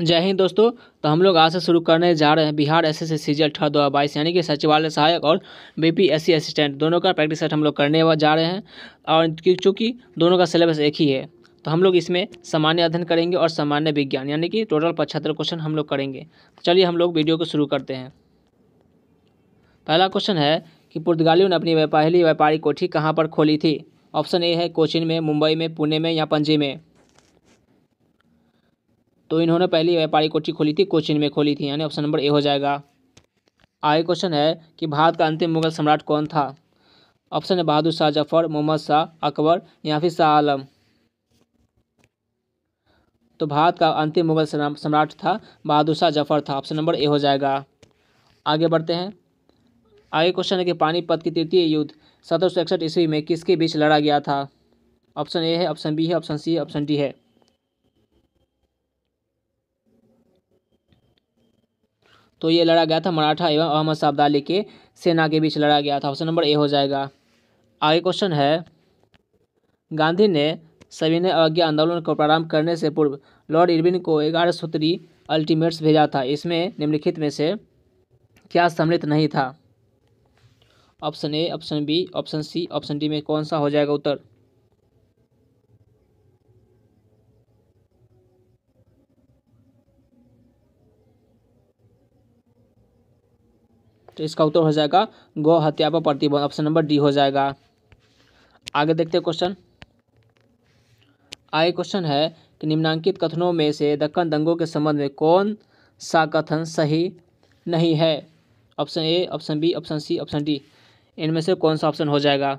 जय हिंद दोस्तों तो हम लोग आज से शुरू करने जा रहे हैं Bihar S S S C G अठारह दो हज़ार बाईस यानी कि सचिवालय सहायक और B P S C assistant दोनों का प्रैक्टिस सेट हम लोग करने जा रहे हैं और चूँकि दोनों का सिलेबस एक ही है तो हम लोग इसमें सामान्य अध्ययन करेंगे और सामान्य विज्ञान यानी कि टोटल पचहत्तर क्वेश्चन हम लोग करेंगे चलिए हम लोग वीडियो को शुरू करते हैं पहला क्वेश्चन है कि पुर्तगालियों ने अपनी पहली व्यापारी कोठी कहाँ पर खोली थी ऑप्शन ए है कोचिन में मुंबई में पुणे में या पणजी में तो इन्होंने पहली व्यापारी कोठी खोली थी कोचिन में खोली थी यानी ऑप्शन नंबर ए हो जाएगा आगे क्वेश्चन है कि भारत का अंतिम मुगल सम्राट कौन था ऑप्शन है बहादुर शाह जफर मोहम्मद शाह अकबर या फिर शाह आलम तो भारत का अंतिम मुगल सम्राट था बहादुर शाह जफर था ऑप्शन नंबर ए हो जाएगा आगे बढ़ते हैं आगे क्वेश्चन है कि पानीपत की तृतीय युद्ध सत्रह सौ इकसठ ईस्वी में किसके बीच लड़ा गया था ऑप्शन ए है ऑप्शन बी है ऑप्शन सी है ऑप्शन डी है तो ये लड़ा गया था मराठा एवं अहमद साबदाली के सेना के बीच लड़ा गया था ऑप्शन नंबर ए हो जाएगा आगे क्वेश्चन है गांधी ने सविनय अवज्ञा आंदोलन को प्रारंभ करने से पूर्व लॉर्ड इरविन को ग्यारह सूत्री अल्टीमेट्स भेजा था इसमें निम्नलिखित में से क्या सम्मिलित नहीं था option A option B option C option D में कौन सा हो जाएगा उत्तर तो इसका उत्तर हो जाएगा गौ हत्या पर प्रतिबंध ऑप्शन नंबर डी हो जाएगा आगे देखते हैं क्वेश्चन आगे क्वेश्चन है कि निम्नांकित कथनों में से दक्कन दंगों के संबंध में कौन सा कथन सही नहीं है option A option B option C option D इनमें से कौन सा ऑप्शन हो जाएगा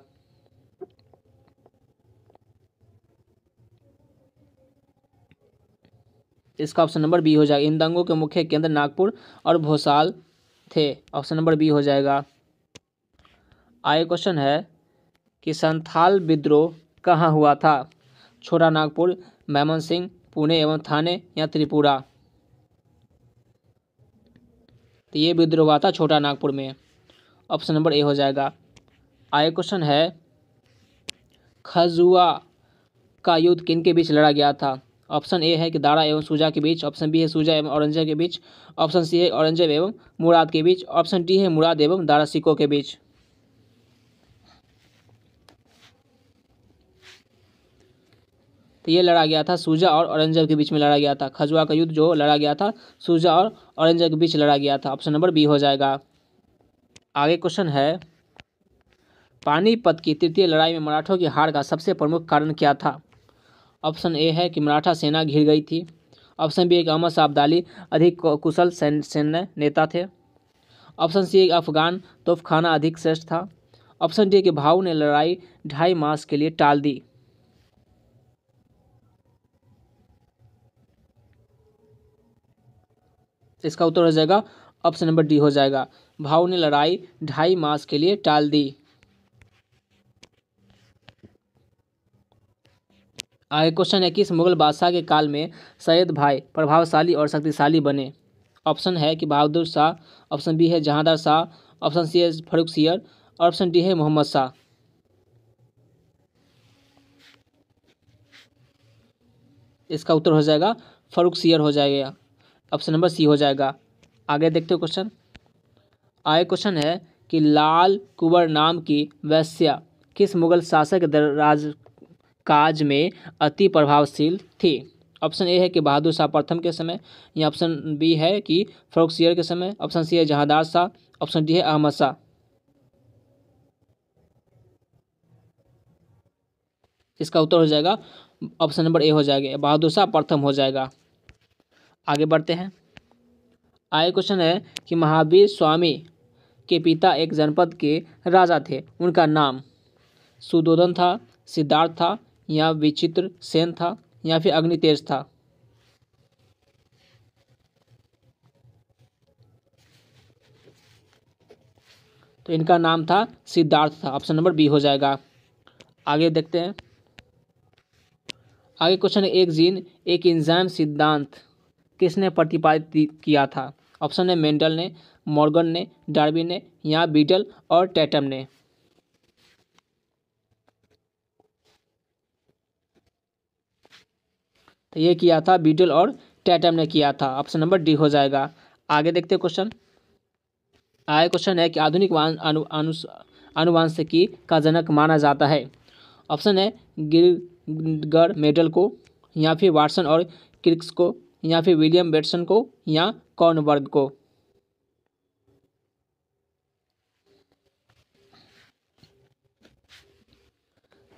इसका ऑप्शन नंबर बी हो जाएगा इन दंगों के मुख्य केंद्र नागपुर और भोसाल थे ऑप्शन नंबर बी हो जाएगा आगे क्वेश्चन है कि संथाल विद्रोह कहाँ हुआ था छोटा नागपुर मैमन सिंह पुणे एवं थाने या त्रिपुरा तो ये विद्रोह हुआ था छोटा नागपुर में ऑप्शन नंबर ए हो जाएगा आगे क्वेश्चन है खजुआ का युद्ध किन के बीच लड़ा गया था ऑप्शन ए है कि दारा एवं सूजा के बीच ऑप्शन बी है सूजा एवं औरंगजेब के बीच ऑप्शन सी है औरंगजेब एवं मुराद के बीच ऑप्शन डी है मुराद एवं दारा सिको के बीच तो ये लड़ा गया था सूजा और औरंगजेब के बीच में लड़ा गया था खजुआ का युद्ध जो लड़ा गया था सूजा और औरंगजेब के बीच लड़ा गया था ऑप्शन नंबर बी हो जाएगा आगे क्वेश्चन है पानीपत की तृतीय लड़ाई में मराठों की हार का सबसे प्रमुख कारण क्या था ऑप्शन ए है कि मराठा सेना घिर गई थी ऑप्शन बी एक कि अहमद शाह अधिक कुशल सैन्य नेता थे ऑप्शन सी एक अफगान तोफखाना अधिक श्रेष्ठ था ऑप्शन डी के कि भाऊ ने लड़ाई ढाई मास के लिए टाल दी इसका उत्तर हो जाएगा ऑप्शन नंबर डी हो जाएगा भाऊ ने लड़ाई ढाई मास के लिए टाल दी आगे क्वेश्चन है किस मुगल बादशाह के काल में सैयद भाई प्रभावशाली और शक्तिशाली बने ऑप्शन है कि बहादुर शाह ऑप्शन बी है जहांदार शाह ऑप्शन सी है फरूक सियर और ऑप्शन डी है मोहम्मद शाह इसका उत्तर हो जाएगा फरूक सियर हो जाएगा ऑप्शन नंबर सी हो जाएगा आगे देखते हो क्वेश्चन आगे क्वेश्चन है कि लाल कुंवर नाम की वैश्या किस मुगल शासक राज काज में अति प्रभावशील थी ऑप्शन ए है कि बहादुर शाह प्रथम के समय या ऑप्शन बी है कि फरोक्सियर सियर के समय ऑप्शन सी है जहादार शाह ऑप्शन डी है अहमद शाह इसका उत्तर हो जाएगा ऑप्शन नंबर ए हो जाएगा बहादुर शाह प्रथम हो जाएगा आगे बढ़ते हैं आगे क्वेश्चन है कि महावीर स्वामी के पिता एक जनपद के राजा थे उनका नाम सुदोधन था सिद्धार्थ था या विचित्र सेन था या फिर अग्नि तेज था तो इनका नाम था सिद्धार्थ था ऑप्शन नंबर बी हो जाएगा आगे देखते हैं आगे क्वेश्चन है एक जीन एक इंजाम सिद्धांत किसने प्रतिपादित किया था ऑप्शन है मेंडल ने मॉर्गन ने डार्विन ने या बीटल और टैटम ने तो ये किया था बीटल और टैटम ने किया था ऑप्शन नंबर डी हो जाएगा आगे देखते क्वेश्चन आया क्वेश्चन है कि आधुनिक अनुवांशिकी का जनक माना जाता है ऑप्शन है गिरगर मेडल को या फिर वाटसन और क्रिक्स को या फिर विलियम बेटसन को या कॉर्नबर्ग को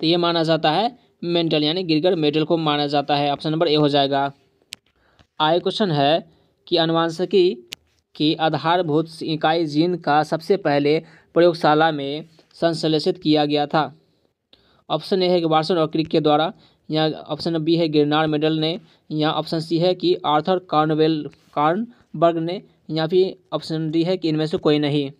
तो ये माना जाता है मेंटल यानी गिरगर मेडल को माना जाता है ऑप्शन नंबर ए हो जाएगा आए क्वेश्चन है कि अनुवांशिकी की आधारभूत इकाई जीन का सबसे पहले प्रयोगशाला में संश्लेषित किया गया था ऑप्शन ए है कि वार्सन और क्रिक के द्वारा या ऑप्शन बी है गिरनार मेडल ने या ऑप्शन सी है कि आर्थर कार्नवेल कार्नबर्ग ने या फिर ऑप्शन डी है कि इनमें से कोई नहीं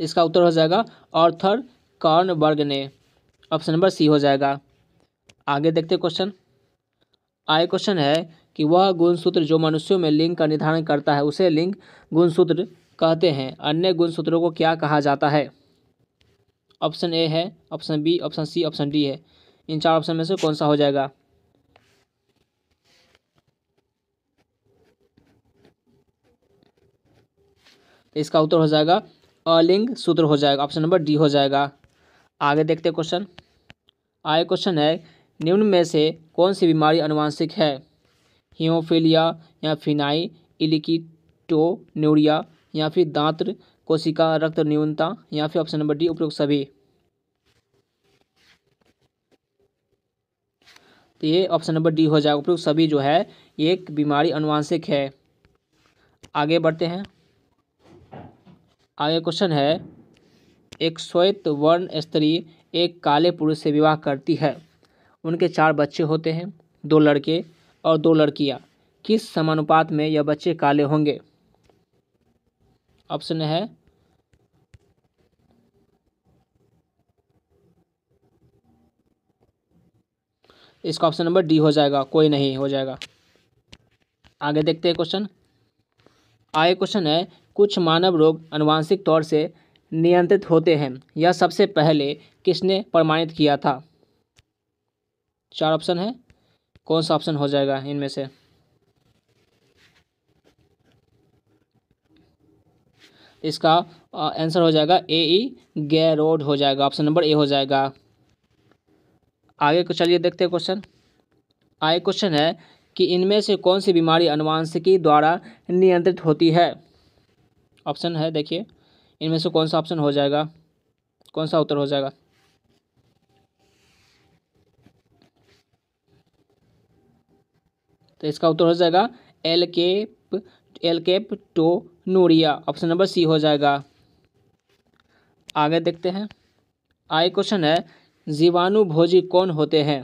इसका उत्तर हो जाएगा ऑर्थर कॉर्नबर्ग ने ऑप्शन नंबर सी हो जाएगा आगे देखते क्वेश्चन आगे क्वेश्चन है कि वह गुणसूत्र जो मनुष्यों में लिंग का निर्धारण करता है उसे लिंग गुणसूत्र कहते हैं अन्य गुणसूत्रों को क्या कहा जाता है ऑप्शन ए है option B option C option D है इन चार ऑप्शन में से कौन सा हो जाएगा इसका उत्तर हो जाएगा अलिंग सूत्र हो जाएगा ऑप्शन नंबर डी हो जाएगा आगे देखते क्वेश्चन आगे क्वेश्चन है निम्न में से कौन सी बीमारी अनुवांशिक है हीमोफीलिया या फिनाई इलिकिटोन्यूरिया या फिर दांत कोशिका रक्त न्यूनता या फिर ऑप्शन नंबर डी उपयुक्त सभी तो ये ऑप्शन नंबर डी हो जाएगा उपयुक्त सभी जो है ये एक बीमारी अनुवांशिक है आगे बढ़ते हैं आगे क्वेश्चन है एक श्वेत वर्ण स्त्री एक काले पुरुष से विवाह करती है उनके चार बच्चे होते हैं दो लड़के और दो लड़कियां किस समानुपात में यह बच्चे काले होंगे ऑप्शन है इसका ऑप्शन नंबर डी हो जाएगा कोई नहीं हो जाएगा आगे देखते हैं क्वेश्चन आगे क्वेश्चन है कुछ मानव रोग अनुवांशिक तौर से नियंत्रित होते हैं यह सबसे पहले किसने प्रमाणित किया था चार ऑप्शन है कौन सा ऑप्शन हो जाएगा इनमें से इसका आंसर हो जाएगा ए ई गैरोड हो जाएगा ऑप्शन नंबर ए हो जाएगा आगे को चलिए देखते हैं क्वेश्चन आगे क्वेश्चन है कि इनमें से कौन सी बीमारी अनुवांशिकी द्वारा नियंत्रित होती है ऑप्शन है देखिए इनमें से कौन सा ऑप्शन हो जाएगा कौन सा उत्तर हो जाएगा तो इसका उत्तर हो जाएगा एल केप एल केप टो नूरिया ऑप्शन नंबर सी हो जाएगा आगे देखते हैं आई क्वेश्चन है जीवाणु भोजी कौन होते हैं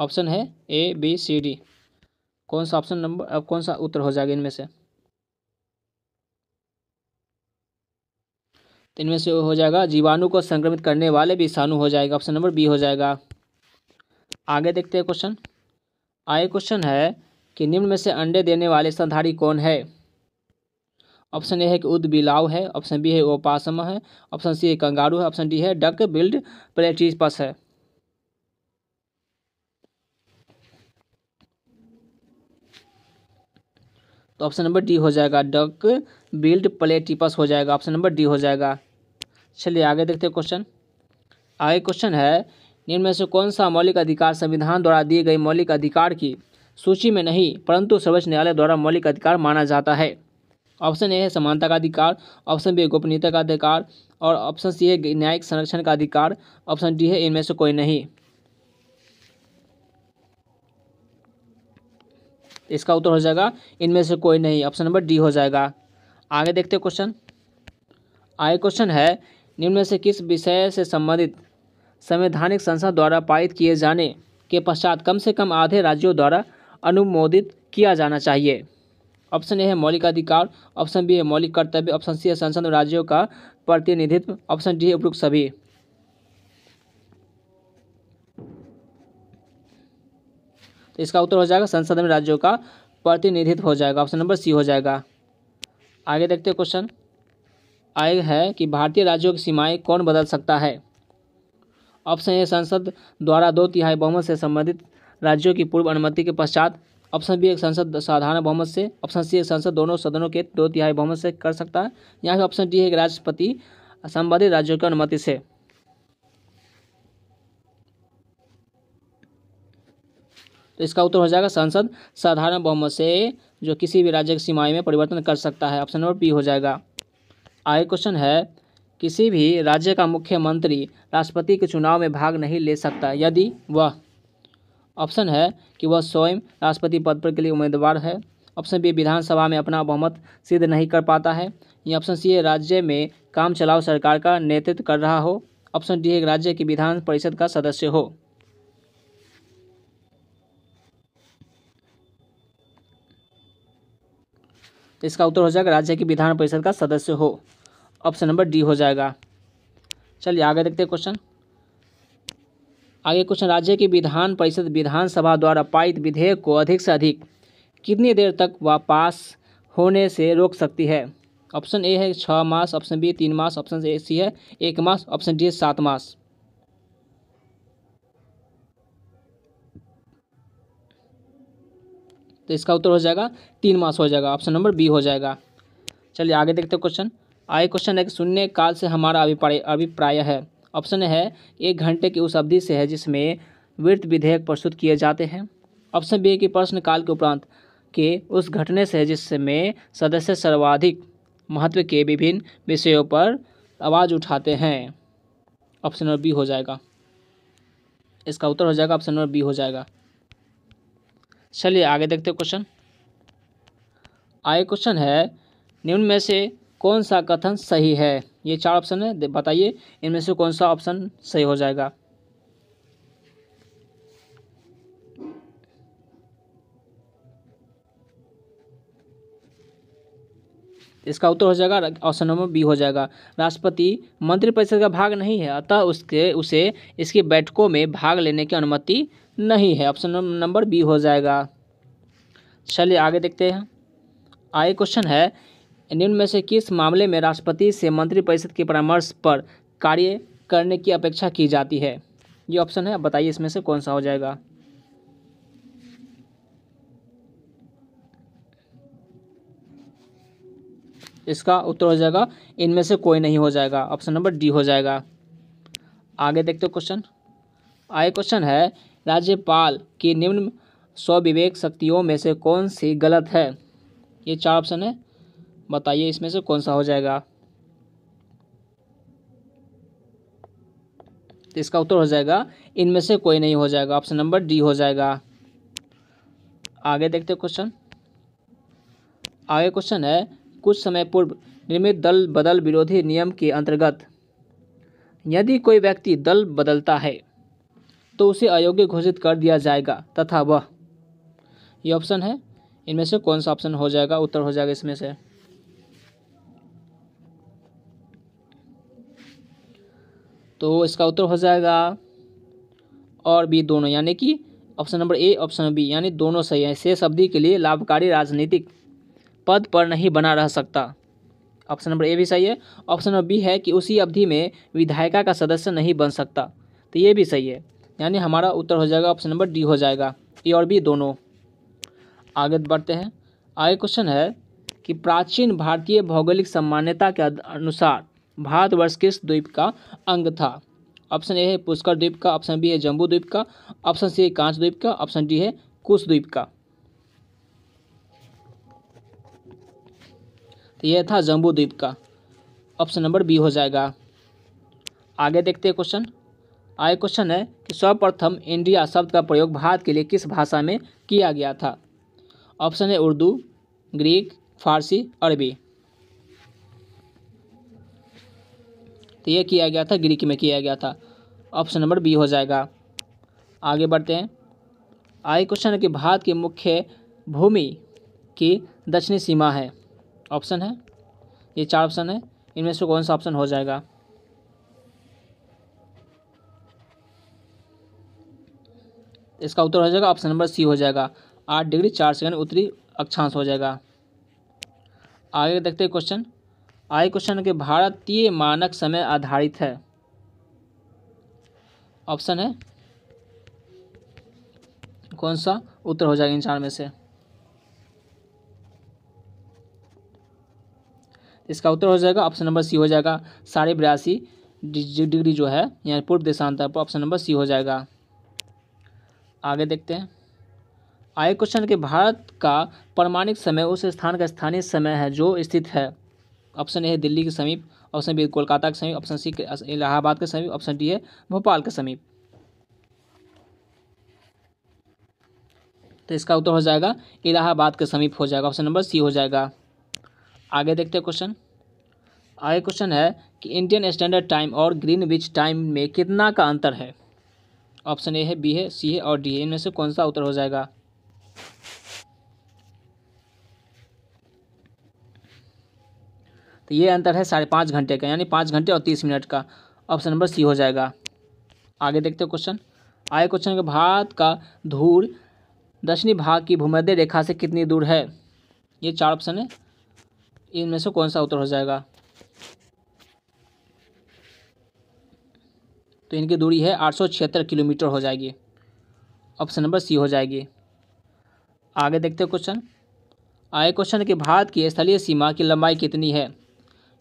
ऑप्शन है ए बी सी डी कौन सा ऑप्शन नंबर अब कौन सा उत्तर हो जाएगा इनमें से तो इनमें से हो जाएगा जीवाणु को संक्रमित करने वाले विषाणु हो जाएगा ऑप्शन नंबर बी हो जाएगा आगे देखते हैं क्वेश्चन आगे क्वेश्चन है कि निम्न में से अंडे देने वाले स्तनधारी कौन है ऑप्शन ए है कि उदबिलाव है ऑप्शन बी है ओपासम है ऑप्शन सी है कंगारू है ऑप्शन डी है डक बिल्ड प्लेटिपस है तो ऑप्शन नंबर डी हो जाएगा डक बिल्ड प्लेटिपस हो जाएगा ऑप्शन नंबर डी हो जाएगा चलिए आगे देखते हैं क्वेश्चन आगे क्वेश्चन है निम्न में से कौन सा मौलिक अधिकार संविधान द्वारा दिए गए मौलिक अधिकार की सूची में नहीं परंतु सर्वोच्च न्यायालय द्वारा मौलिक अधिकार माना जाता है ऑप्शन ए है समानता का अधिकार ऑप्शन बी है गोपनीयता का अधिकार और ऑप्शन सी है न्यायिक संरक्षण का अधिकार ऑप्शन डी है इनमें से कोई नहीं इसका उत्तर हो जाएगा इनमें से कोई नहीं ऑप्शन नंबर डी हो जाएगा आगे देखते क्वेश्चन आगे क्वेश्चन है निम्न में से किस विषय से संबंधित संवैधानिक संस्था द्वारा पारित किए जाने के पश्चात कम से कम आधे राज्यों द्वारा अनुमोदित किया जाना चाहिए ऑप्शन ए है मौलिक अधिकार ऑप्शन बी है मौलिक कर्तव्य ऑप्शन सी है संसद राज्यों का प्रतिनिधित्व ऑप्शन डी है उपयुक्त सभी इसका उत्तर हो जाएगा संसद में राज्यों का प्रतिनिधित्व हो जाएगा ऑप्शन नंबर सी हो जाएगा आगे देखते क्वेश्चन आय है कि भारतीय राज्यों की सीमाएं कौन बदल सकता है ऑप्शन ए संसद द्वारा दो तिहाई बहुमत से संबंधित राज्यों की पूर्व अनुमति के पश्चात ऑप्शन बी एक संसद साधारण बहुमत से ऑप्शन सी एक संसद दोनों सदनों के दो तिहाई बहुमत से कर सकता है यहाँ पर ऑप्शन डी है राष्ट्रपति संबंधित राज्यों की अनुमति से तो इसका उत्तर हो जाएगा संसद साधारण बहुमत से जो किसी भी राज्य की सीमाएं में परिवर्तन कर सकता है ऑप्शन नंबर बी हो जाएगा आगे क्वेश्चन है किसी भी राज्य का मुख्यमंत्री राष्ट्रपति के चुनाव में भाग नहीं ले सकता यदि वह ऑप्शन है कि वह स्वयं राष्ट्रपति पद पर के लिए उम्मीदवार है ऑप्शन बी विधानसभा में अपना बहुमत सिद्ध नहीं कर पाता है या ऑप्शन सी है राज्य में काम चलाओ सरकार का नेतृत्व कर रहा हो ऑप्शन डी है राज्य की विधान परिषद का सदस्य हो तो इसका उत्तर हो जाएगा राज्य की विधान परिषद का सदस्य हो ऑप्शन नंबर डी हो जाएगा चलिए आगे देखते हैं क्वेश्चन आगे क्वेश्चन राज्य की विधान परिषद विधानसभा द्वारा पारित विधेयक को अधिक से अधिक कितनी देर तक वह पास होने से रोक सकती है ऑप्शन ए है छः मास ऑप्शन बी तीन मास ऑप्शन ए सी है एक मास ऑप्शन डी है सात मास तो इसका उत्तर हो जाएगा तीन मास हो जाएगा ऑप्शन नंबर बी हो जाएगा चलिए आगे देखते हैं क्वेश्चन आगे क्वेश्चन है कि शून्य काल से हमारा अभिप्राय अभिप्राय है ऑप्शन है एक घंटे की उस अवधि से है जिसमें वृत्त विधेयक प्रस्तुत किए जाते हैं ऑप्शन बी है कि प्रश्न काल के उपरांत के उस घटने से है जिसमें सदस्य सर्वाधिक महत्व के विभिन्न विषयों पर आवाज़ उठाते हैं ऑप्शन नंबर बी हो जाएगा इसका उत्तर हो जाएगा ऑप्शन नंबर बी हो जाएगा चलिए आगे देखते क्वेश्चन आगे क्वेश्चन है निम्न में से कौन सा कथन सही है ये चार ऑप्शन है बताइए इनमें से कौन सा ऑप्शन सही हो जाएगा इसका उत्तर हो जाएगा ऑप्शन नंबर बी हो जाएगा राष्ट्रपति मंत्रिपरिषद का भाग नहीं है अतः उसके उसे इसकी बैठकों में भाग लेने की अनुमति नहीं है ऑप्शन नंबर बी हो जाएगा चलिए आगे देखते हैं आगे क्वेश्चन है निम्न में से किस मामले में राष्ट्रपति से मंत्री परिषद के परामर्श पर कार्य करने की अपेक्षा की जाती है ये ऑप्शन है बताइए इसमें से कौन सा हो जाएगा इसका उत्तर हो जाएगा इनमें से कोई नहीं हो जाएगा ऑप्शन नंबर डी हो जाएगा आगे देखते हो क्वेश्चन आए क्वेश्चन है राज्यपाल की निम्न स्वविवेक शक्तियों में से कौन सी गलत है ये चार ऑप्शन है बताइए इसमें से कौन सा हो जाएगा तो इसका उत्तर हो जाएगा इनमें से कोई नहीं हो जाएगा ऑप्शन नंबर डी हो जाएगा आगे देखते क्वेश्चन आगे क्वेश्चन है कुछ समय पूर्व निर्मित दल बदल विरोधी नियम के अंतर्गत यदि कोई व्यक्ति दल बदलता है तो उसे अयोग्य घोषित कर दिया जाएगा तथा वह ये ऑप्शन है इनमें से कौन सा ऑप्शन हो जाएगा उत्तर हो जाएगा इसमें से तो इसका उत्तर हो जाएगा और बी दोनों यानी कि option number A option B यानी दोनों सही है शेष अवधि के लिए लाभकारी राजनीतिक पद पर नहीं बना रह सकता ऑप्शन नंबर ए भी सही है ऑप्शन नंबर बी है कि उसी अवधि में विधायिका का सदस्य नहीं बन सकता तो ये भी सही है यानी हमारा उत्तर हो जाएगा ऑप्शन नंबर डी हो जाएगा ए और बी दोनों आगे बढ़ते हैं आगे क्वेश्चन है कि प्राचीन भारतीय भौगोलिक सामान्यता के अनुसार भारतवर्ष किस द्वीप का अंग था ऑप्शन ए है पुष्कर द्वीप का ऑप्शन बी है जम्बू द्वीप का ऑप्शन सी है कांच द्वीप का ऑप्शन डी है कुश द्वीप का तो यह था जम्बू द्वीप का ऑप्शन नंबर बी हो जाएगा आगे देखते हैं क्वेश्चन आगे क्वेश्चन है कि सर्वप्रथम इंडिया शब्द का प्रयोग भारत के लिए किस भाषा में किया गया था ऑप्शन है उर्दू ग्रीक फारसी अरबी तो यह किया गया था ग्रीक में किया गया था ऑप्शन नंबर बी हो जाएगा आगे बढ़ते हैं आगे क्वेश्चन है कि भारत की मुख्य भूमि की दक्षिणी सीमा है ऑप्शन है ये चार ऑप्शन है इनमें से कौन सा ऑप्शन हो जाएगा इसका उत्तर हो जाएगा ऑप्शन नंबर सी हो जाएगा आठ डिग्री चार सेकंड उत्तरी अक्षांश हो जाएगा आगे देखते हैं क्वेश्चन आगे क्वेश्चन के भारतीय मानक समय आधारित है ऑप्शन है कौन सा उत्तर हो जाएगा इन चार में से इसका उत्तर हो जाएगा ऑप्शन नंबर सी हो जाएगा साढ़े बयासी डिग्री जो है यानी पूर्व देशांतर पर ऑप्शन नंबर सी हो जाएगा आगे देखते हैं आए क्वेश्चन कि भारत का प्रमाणिक समय उस स्थान का स्थानीय समय है जो स्थित है ऑप्शन ए है दिल्ली के समीप ऑप्शन बी कोलकाता के समीप ऑप्शन सी इलाहाबाद के समीप ऑप्शन डी है भोपाल के समीप तो इसका उत्तर हो जाएगा इलाहाबाद के समीप हो जाएगा ऑप्शन नंबर सी हो जाएगा आगे देखते हैं क्वेश्चन आगे क्वेश्चन है कि इंडियन स्टैंडर्ड टाइम और ग्रीन विच टाइम में कितना का अंतर है ऑप्शन ए है बी है सी है और डी है इनमें से कौन सा उत्तर हो जाएगा तो ये अंतर है साढ़े पाँच घंटे का यानी पाँच घंटे और तीस मिनट का ऑप्शन नंबर सी हो जाएगा आगे देखते हैं क्वेश्चन आए क्वेश्चन के भारत का धूल दक्षिणी भाग की भूमध्य रेखा से कितनी दूर है ये चार ऑप्शन है इनमें से कौन सा उत्तर हो जाएगा तो इनकी दूरी है आठ किलोमीटर हो जाएगी ऑप्शन नंबर सी हो जाएगी आगे देखते हैं क्वेश्चन आगे क्वेश्चन कि भारत की स्थलीय सीमा की लंबाई कितनी है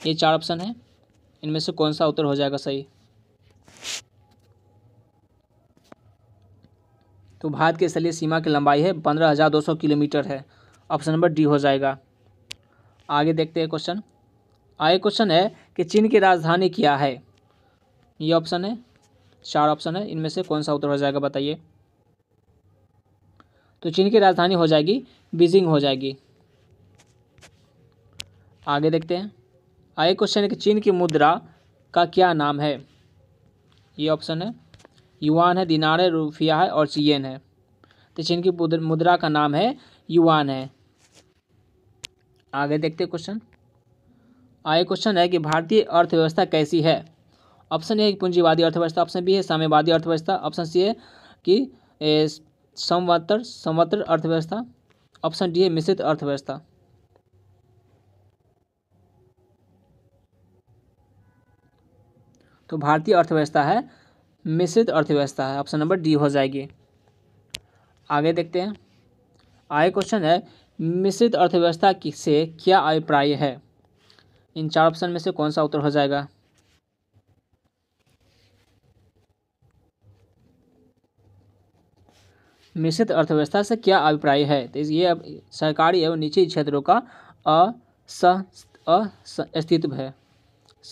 ये चार ऑप्शन है इनमें से कौन सा उत्तर हो जाएगा सही तो भारत की स्थलीय सीमा की लंबाई है पंद्रह हज़ार दो सौ किलोमीटर है ऑप्शन नंबर डी हो जाएगा आगे देखते हैं क्वेश्चन आगे क्वेश्चन है कि चीन की राजधानी क्या है ये ऑप्शन है चार ऑप्शन है इनमें से कौन सा उत्तर हो जाएगा बताइए तो चीन की राजधानी हो जाएगी बीजिंग हो जाएगी आगे देखते हैं आगे क्वेश्चन है कि चीन की मुद्रा का क्या नाम है ये ऑप्शन है युवान है दिनार है रूफिया है और चीन है तो चीन की मुद्रा का नाम है युवान है आगे देखते क्वेश्चन आगे क्वेश्चन है कि भारतीय अर्थव्यवस्था कैसी है ऑप्शन ए है पूंजीवादी अर्थव्यवस्था ऑप्शन बी है साम्यवादी अर्थव्यवस्था ऑप्शन सी है कि संवत्तर संवत्तर अर्थव्यवस्था ऑप्शन डी है मिश्रित अर्थव्यवस्था तो भारतीय अर्थव्यवस्था है मिश्रित अर्थव्यवस्था है ऑप्शन नंबर डी हो जाएगी आगे देखते हैं आगे क्वेश्चन है मिश्रित अर्थव्यवस्था से क्या अभिप्राय है इन चार ऑप्शन में से कौन सा उत्तर हो जाएगा मिश्रित अर्थव्यवस्था से क्या अभिप्राय है तो ये सरकारी एवं निजी क्षेत्रों का अस्तित्व है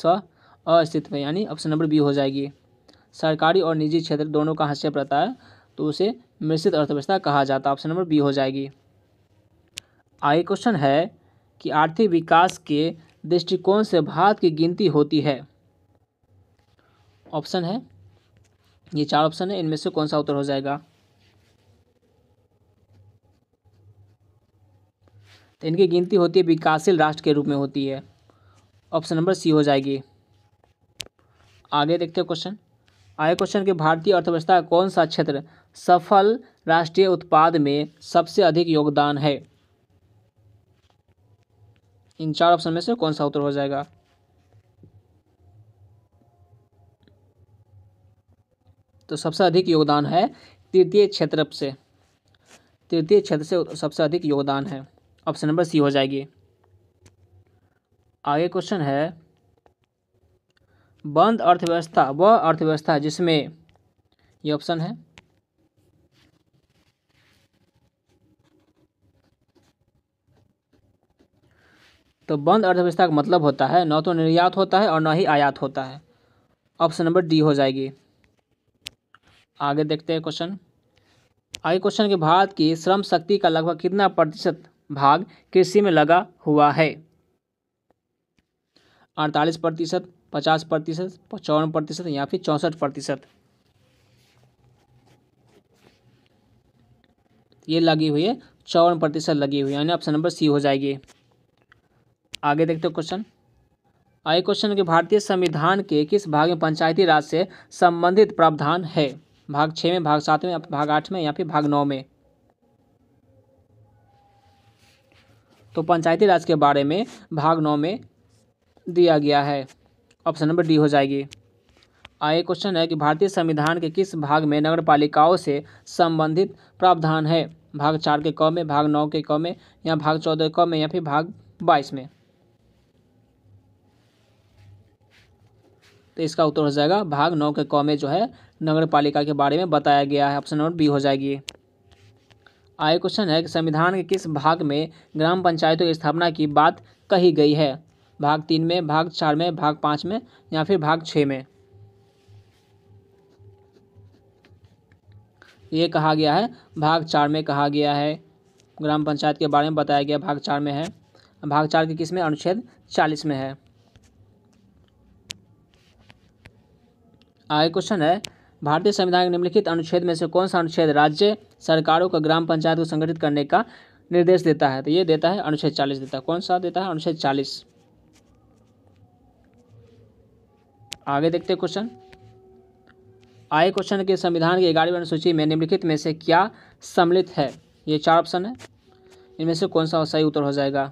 स अस्तित्व है यानी ऑप्शन नंबर बी हो जाएगी सरकारी और निजी क्षेत्र दोनों का हास्य प्रता है तो उसे मिश्रित अर्थव्यवस्था कहा जाता है ऑप्शन नंबर बी हो जाएगी आगे क्वेश्चन है कि आर्थिक विकास के दृष्टिकोण से भारत की गिनती होती है ऑप्शन है ये चार ऑप्शन है इनमें से कौन सा उत्तर हो जाएगा तो इनकी गिनती होती है विकासशील राष्ट्र के रूप में होती है ऑप्शन नंबर सी हो जाएगी आगे देखते हैं क्वेश्चन आगे क्वेश्चन कि भारतीय अर्थव्यवस्था का कौन सा क्षेत्र सफल राष्ट्रीय उत्पाद में सबसे अधिक योगदान है इन चार ऑप्शन में से कौन सा उत्तर हो जाएगा तो सबसे अधिक योगदान है तृतीय क्षेत्र से तृतीय क्षेत्र से सबसे अधिक योगदान है ऑप्शन नंबर सी हो जाएगी आगे क्वेश्चन है बंद अर्थव्यवस्था वह अर्थव्यवस्था जिसमें ये ऑप्शन है तो बंद अर्थव्यवस्था का मतलब होता है न तो निर्यात होता है और न ही आयात होता है ऑप्शन नंबर डी हो जाएगी आगे देखते हैं क्वेश्चन आगे क्वेश्चन के भारत की श्रम शक्ति का लगभग कितना प्रतिशत भाग कृषि में लगा हुआ है अड़तालीस प्रतिशत पचास प्रतिशत चौवन प्रतिशत या फिर चौंसठ प्रतिशत ये लगी हुई है चौवन प्रतिशत लगी हुई है यानी ऑप्शन नंबर सी हो जाएगी आगे देखते हो क्वेश्चन आगे क्वेश्चन के भारतीय संविधान के किस भाग में पंचायती राज से संबंधित प्रावधान है भाग छः में भाग सात में भाग आठ में या फिर भाग नौ में तो पंचायती राज के बारे में भाग नौ में दिया गया है ऑप्शन नंबर डी हो जाएगी आए क्वेश्चन है कि भारतीय संविधान के किस भाग में नगर पालिकाओं से संबंधित प्रावधान है भाग चार के क में भाग नौ के क में या भाग चौदह क में या फिर भाग बाईस में तो इसका उत्तर हो जाएगा भाग नौ के क में जो है नगर पालिका के बारे में बताया गया है ऑप्शन नंबर बी हो जाएगी आगे क्वेश्चन है कि संविधान के किस भाग में ग्राम पंचायतों की स्थापना की बात कही गई है भाग तीन में भाग चार में भाग पाँच में या फिर भाग छः में ये कहा गया है भाग चार में कहा गया है ग्राम पंचायत के बारे में बताया गया भाग चार में है भाग चार के किस में अनुच्छेद चालीस में है आगे क्वेश्चन है भारतीय संविधान के निम्नलिखित अनुच्छेद में से कौन सा अनुच्छेद राज्य सरकारों का ग्राम पंचायत को संगठित करने का निर्देश देता है तो ये देता है अनुच्छेद चालीस देता है कौन सा देता है अनुच्छेद चालीस आगे देखते हैं क्वेश्चन आए क्वेश्चन के संविधान की ग्यारहवीं अनुसूची में निम्नलिखित में से क्या सम्मिलित है ये चार ऑप्शन है इनमें से कौन सा सही उत्तर हो जाएगा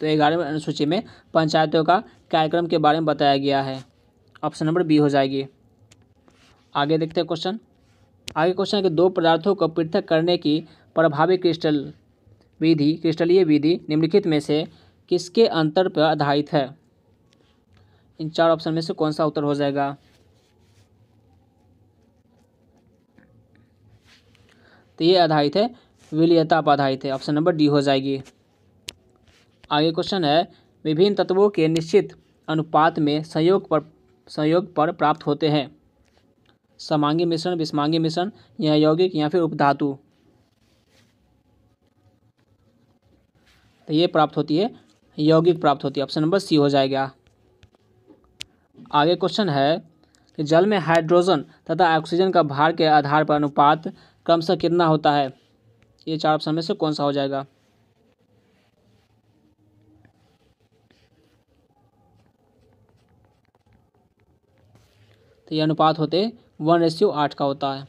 तो ग्यारहवीं अनुसूची में पंचायतों का कार्यक्रम के बारे में बताया गया है ऑप्शन नंबर बी हो जाएगी आगे देखते हैं क्वेश्चन आगे क्वेश्चन है कि दो पदार्थों को पृथक करने की प्रभावी क्रिस्टल विधि क्रिस्टलीय विधि निम्नलिखित में से किसके अंतर पर आधारित है इन चार ऑप्शन में से कौन सा उत्तर हो जाएगा तो ये आधारित है विलियता पर आधारित है ऑप्शन नंबर डी हो जाएगी आगे क्वेश्चन है विभिन्न तत्वों के निश्चित अनुपात में संयोग पर संयोग पर प्राप्त होते हैं समांगी मिश्रण विषमांगी मिश्रण या यौगिक या फिर उपधातु तो ये प्राप्त होती है यौगिक प्राप्त होती है ऑप्शन नंबर सी हो जाएगा आगे क्वेश्चन है कि जल में हाइड्रोजन तथा ऑक्सीजन का भार के आधार पर अनुपात क्रमशः कितना होता है ये चार ऑप्शन में से कौन सा हो जाएगा तो ये अनुपात होते वन रेशियो आठ का होता है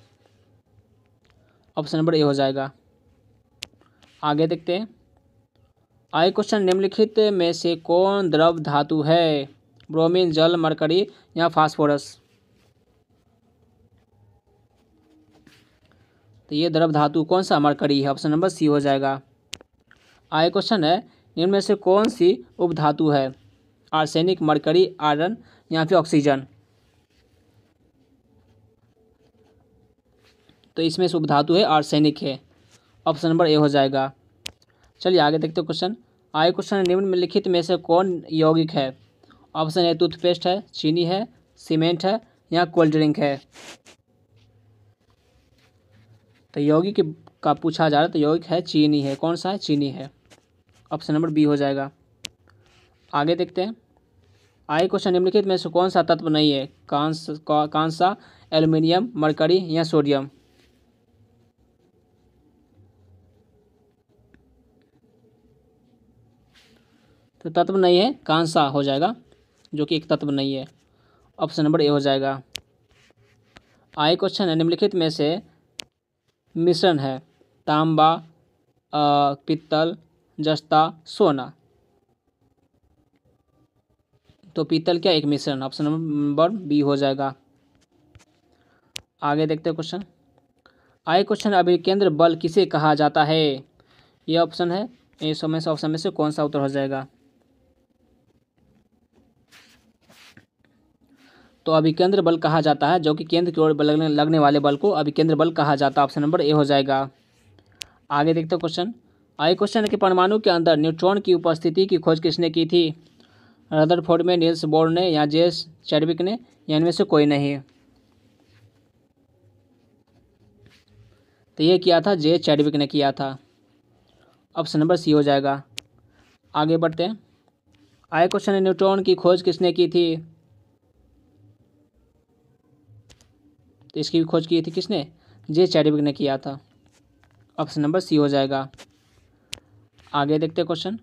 ऑप्शन नंबर ए हो जाएगा आगे देखते हैं आए क्वेश्चन निम्नलिखित में से कौन द्रव धातु है ब्रोमीन जल मरकरी या फास्फोरस तो ये द्रव धातु कौन सा मरकरी है ऑप्शन नंबर सी हो जाएगा आई क्वेश्चन है निम्न में से कौन सी उपधातु है आर्सेनिक मरकरी आयरन या फिर ऑक्सीजन तो इसमें शुभ धातु है आर्सेनिक है ऑप्शन नंबर ए हो जाएगा चलिए आगे देखते हैं क्वेश्चन आए क्वेश्चन निम्नलिखित में से कौन यौगिक है ऑप्शन ए टूथपेस्ट है चीनी है सीमेंट है या कोल्ड ड्रिंक है तो यौगिक का पूछा जा रहा है तो यौगिक है चीनी है कौन सा है चीनी है ऑप्शन नंबर बी हो जाएगा आगे देखते हैं आए क्वेश्चन निम्नलिखित में से कौन सा तत्व नहीं है कांस सा कांसा एल्युमिनियम मरकरी या सोडियम तो तत्व नहीं है कांसा हो जाएगा जो कि एक तत्व नहीं है ऑप्शन नंबर ए हो जाएगा आई क्वेश्चन है निम्नलिखित में से मिश्रण है तांबा पित्तल जस्ता सोना तो पीतल क्या एक मिश्रण ऑप्शन नंबर बी हो जाएगा आगे देखते हैं क्वेश्चन आई क्वेश्चन अभिकेंद्र बल किसे कहा जाता है यह ऑप्शन है इस समय से ऑप्शन में से कौन सा उत्तर हो जाएगा तो अभिकेंद्र बल कहा जाता है जो कि केंद्र की ओर लगने, वाले बल को अभिकेंद्र बल कहा जाता है ऑप्शन नंबर ए हो जाएगा आगे देखते हैं क्वेश्चन आगे क्वेश्चन है कि परमाणु के अंदर न्यूट्रॉन की उपस्थिति की खोज किसने की थी रदरफोर्ड में नील्स बोर्ड ने या जेस चैडविक ने या इनमें से कोई नहीं तो ये किया था जे चैडविक ने किया था ऑप्शन नंबर सी हो जाएगा आगे बढ़ते हैं आए क्वेश्चन है न्यूट्रॉन की खोज किसने की थी तो इसकी भी खोज की थी किसने जे चैडविक ने किया था ऑप्शन नंबर सी हो जाएगा आगे देखते क्वेश्चन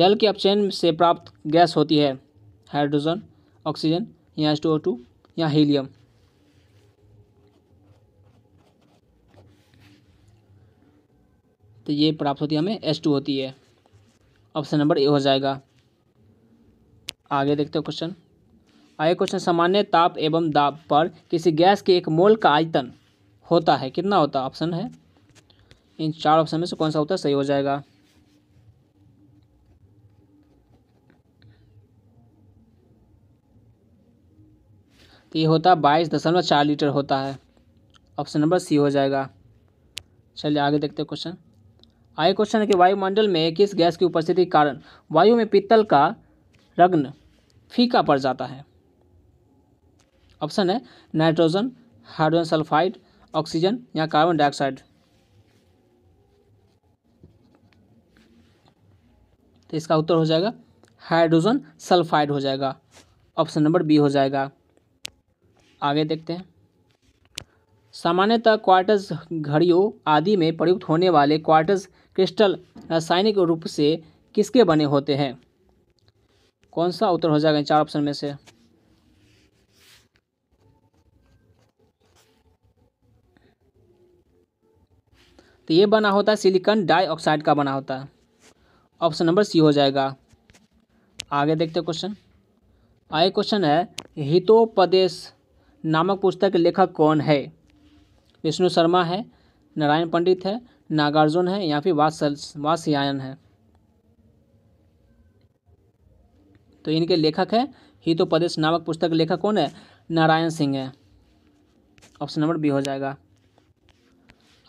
जल के अपचयन से प्राप्त गैस होती है हाइड्रोजन ऑक्सीजन या एच टू या हीलियम तो ये प्राप्त होती है हमें एच टू होती है ऑप्शन नंबर ए हो जाएगा आगे देखते हैं क्वेश्चन आगे क्वेश्चन सामान्य ताप एवं दाब पर किसी गैस के एक मोल का आयतन होता है कितना होता है ऑप्शन है इन चार ऑप्शन में से कौन सा होता है सही हो जाएगा तो ये होता है बाईस दशमलव चार लीटर होता है ऑप्शन नंबर सी हो जाएगा चलिए आगे देखते हैं क्वेश्चन आगे क्वेश्चन है कि वायुमंडल में किस गैस की उपस्थिति के कारण वायु में पीतल का रग्न फीका पड़ जाता है ऑप्शन है नाइट्रोजन हाइड्रोजन सल्फाइड ऑक्सीजन या कार्बन डाइऑक्साइड तो इसका उत्तर हो जाएगा हाइड्रोजन सल्फाइड हो जाएगा ऑप्शन नंबर बी हो जाएगा आगे देखते हैं सामान्यतः क्वार्टज घड़ियों आदि में प्रयुक्त होने वाले क्वार्टज क्रिस्टल रासायनिक रूप से किसके बने होते हैं कौन सा उत्तर हो जाएगा चार ऑप्शन में से तो ये बना होता है सिलिकॉन डाइऑक्साइड का बना होता है ऑप्शन नंबर सी हो जाएगा आगे देखते क्वेश्चन आगे क्वेश्चन है हितोपदेश नामक पुस्तक के लेखक कौन है विष्णु शर्मा है नारायण पंडित है नागार्जुन है या फिर वास वात्स्यायन है तो इनके लेखक है हितोपदेश नामक पुस्तक लेखक कौन है नारायण सिंह है ऑप्शन नंबर बी हो जाएगा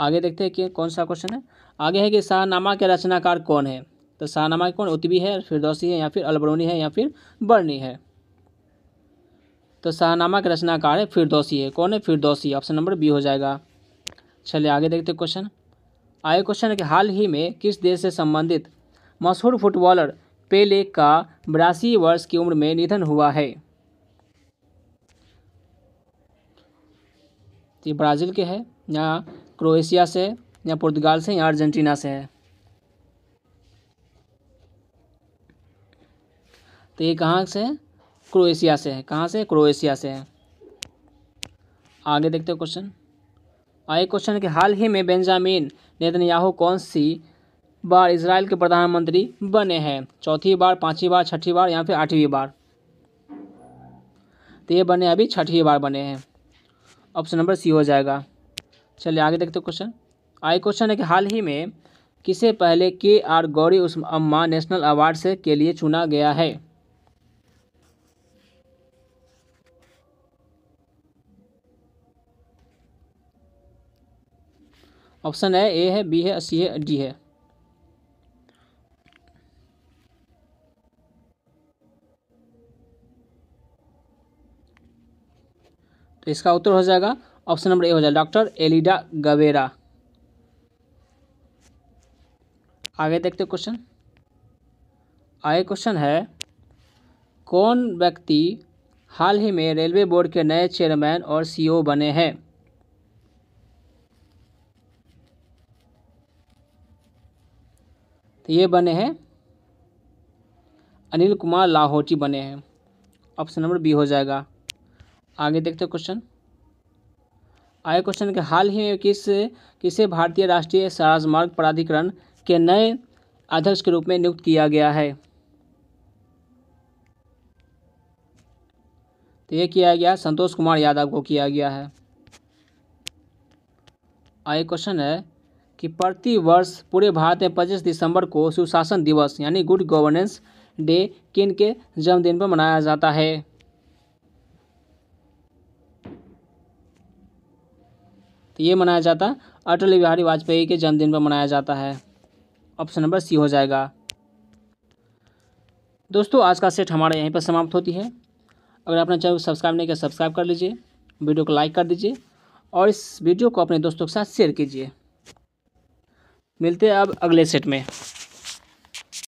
आगे देखते हैं कि कौन सा क्वेश्चन है आगे है कि शाहनामा के रचनाकार कौन है तो शाहनामा कौन उतबी है फिरदौसी है या फिर अलबरूनी है या फिर बर्नी है तो शाहनामा के रचनाकार है फिरदौसी है कौन है फिरदौसी ऑप्शन नंबर बी हो जाएगा चलिए आगे देखते हैं क्वेश्चन आगे क्वेश्चन है कि हाल ही में किस देश से संबंधित मशहूर फुटबॉलर पेले का बयासी वर्ष की उम्र में निधन हुआ है ये ब्राज़ील के है यहाँ क्रोएशिया से या पुर्तगाल से या अर्जेंटीना से है तो ये कहाँ से है क्रोएशिया से है कहाँ से क्रोएशिया से है आगे देखते हो क्वेश्चन आए क्वेश्चन कि हाल ही में बेंजामिन नेतन्याहू कौन सी बार इसराइल के प्रधानमंत्री बने हैं चौथी बार पांचवी बार छठी बार या फिर आठवीं बार तो ये बने अभी छठवीं बार बने हैं ऑप्शन नंबर सी हो जाएगा चलिए आगे देखते क्वेश्चन आई क्वेश्चन है कि हाल ही में किसे पहले के आर गौरी अम्मा नेशनल अवार्ड से के लिए चुना गया है ऑप्शन है ए है बी है सी है डी है तो इसका उत्तर हो जाएगा ऑप्शन नंबर ए हो जाए डॉक्टर एलिडा गवेरा आगे देखते क्वेश्चन आगे क्वेश्चन है कौन व्यक्ति हाल ही में रेलवे बोर्ड के नए चेयरमैन और सीईओ बने हैं तो ये बने हैं अनिल कुमार लाहौटी बने हैं ऑप्शन नंबर बी हो जाएगा आगे देखते क्वेश्चन आए क्वेश्चन के हाल ही में किस किसे भारतीय राष्ट्रीय राजमार्ग प्राधिकरण के नए अध्यक्ष के रूप में नियुक्त किया गया है तो ये किया गया संतोष कुमार यादव को किया गया है आगे क्वेश्चन है कि प्रति वर्ष पूरे भारत में पच्चीस दिसंबर को सुशासन दिवस यानी गुड गवर्नेंस डे किन के जन्मदिन पर मनाया जाता है तो ये मनाया जाता है अटल बिहारी वाजपेयी के जन्मदिन पर मनाया जाता है ऑप्शन नंबर सी हो जाएगा दोस्तों आज का सेट हमारे यहीं पर समाप्त होती है अगर आपने चैनल को सब्सक्राइब नहीं किया सब्सक्राइब कर लीजिए वीडियो को लाइक कर दीजिए और इस वीडियो को अपने दोस्तों के साथ शेयर कीजिए मिलते हैं अब अगले सेट में